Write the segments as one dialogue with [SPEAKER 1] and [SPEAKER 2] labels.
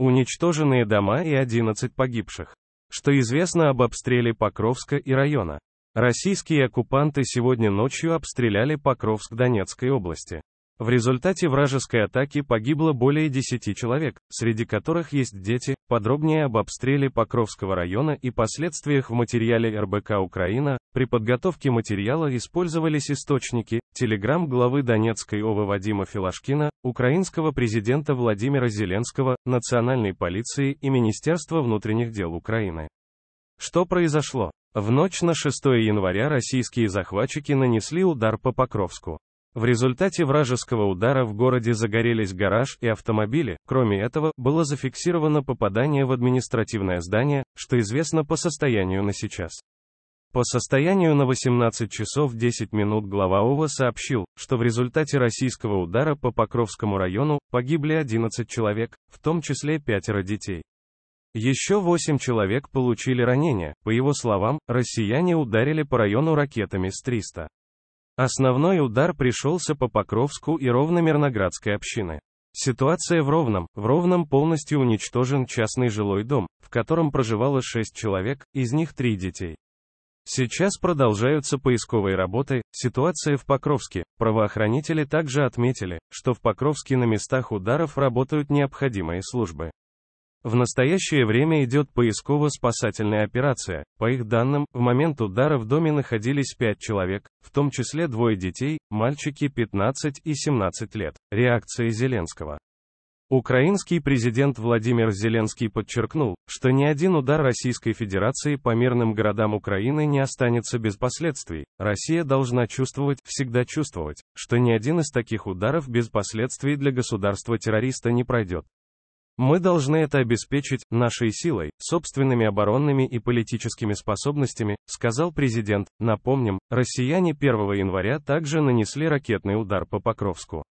[SPEAKER 1] уничтоженные дома и 11 погибших. Что известно об обстреле Покровска и района? Российские оккупанты сегодня ночью обстреляли Покровск Донецкой области. В результате вражеской атаки погибло более 10 человек, среди которых есть дети. Подробнее об обстреле Покровского района и последствиях в материале РБК Украина. При подготовке материала использовались источники, телеграмм главы Донецкой ОВА Вадима Филашкина, украинского президента Владимира Зеленского, национальной полиции и Министерства внутренних дел Украины. Что произошло? В ночь на 6 января российские захватчики нанесли удар по Покровску. В результате вражеского удара в городе загорелись гараж и автомобили, кроме этого, было зафиксировано попадание в административное здание, что известно по состоянию на сейчас. По состоянию на 18 часов 10 минут глава ОВА сообщил, что в результате российского удара по Покровскому району погибли 11 человек, в том числе пятеро детей. Еще 8 человек получили ранения, по его словам, россияне ударили по району ракетами с 300. Основной удар пришелся по Покровску и Ровномерноградской мирноградской общины. Ситуация в Ровном. В Ровном полностью уничтожен частный жилой дом, в котором проживало 6 человек, из них 3 детей. Сейчас продолжаются поисковые работы, ситуация в Покровске. Правоохранители также отметили, что в Покровске на местах ударов работают необходимые службы. В настоящее время идет поисково-спасательная операция. По их данным, в момент удара в доме находились пять человек, в том числе двое детей, мальчики 15 и 17 лет. Реакция Зеленского. Украинский президент Владимир Зеленский подчеркнул, что ни один удар Российской Федерации по мирным городам Украины не останется без последствий. Россия должна чувствовать, всегда чувствовать, что ни один из таких ударов без последствий для государства-террориста не пройдет. Мы должны это обеспечить нашей силой, собственными оборонными и политическими способностями, сказал президент. Напомним, россияне 1 января также нанесли ракетный удар по Покровску.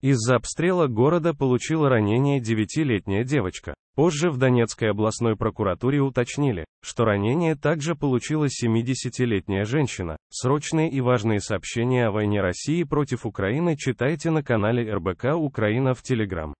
[SPEAKER 1] Из-за обстрела города получила ранение 9-летняя девочка. Позже в Донецкой областной прокуратуре уточнили, что ранение также получила 70-летняя женщина. Срочные и важные сообщения о войне России против Украины читайте на канале РБК Украина в Телеграм.